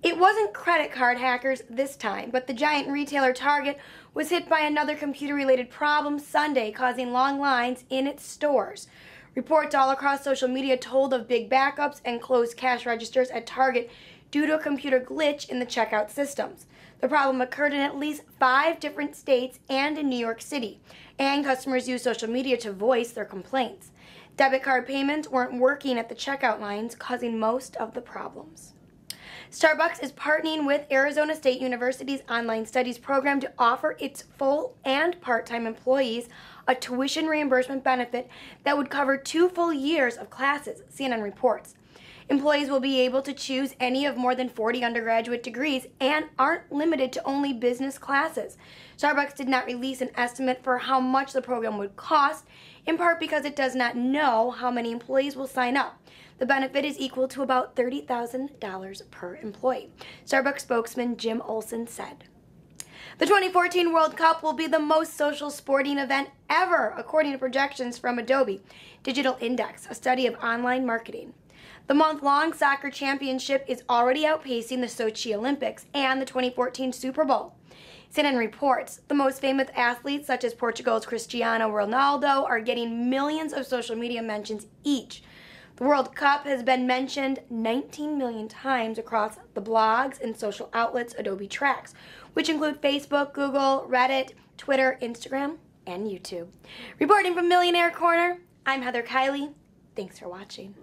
It wasn't credit card hackers this time, but the giant retailer Target was hit by another computer related problem Sunday, causing long lines in its stores. Reports all across social media told of big backups and closed cash registers at Target due to a computer glitch in the checkout systems. The problem occurred in at least five different states and in New York City, and customers used social media to voice their complaints. Debit card payments weren't working at the checkout lines, causing most of the problems. Starbucks is partnering with Arizona State University's online studies program to offer its full and part time employees a tuition reimbursement benefit that would cover two full years of classes, CNN reports. Employees will be able to choose any of more than 40 undergraduate degrees and aren't limited to only business classes. Starbucks did not release an estimate for how much the program would cost, in part because it does not know how many employees will sign up. The benefit is equal to about $30,000 per employee, Starbucks spokesman Jim Olson said. The 2014 World Cup will be the most social sporting event ever, according to projections from Adobe Digital Index, a study of online marketing. The month long soccer championship is already outpacing the Sochi Olympics and the 2014 Super Bowl. CNN reports the most famous athletes, such as Portugal's Cristiano Ronaldo, are getting millions of social media mentions each. The World Cup has been mentioned 19 million times across the blogs and social outlets Adobe tracks, which include Facebook, Google, Reddit, Twitter, Instagram, and YouTube. Reporting from Millionaire Corner, I'm Heather Kiley. Thanks for watching.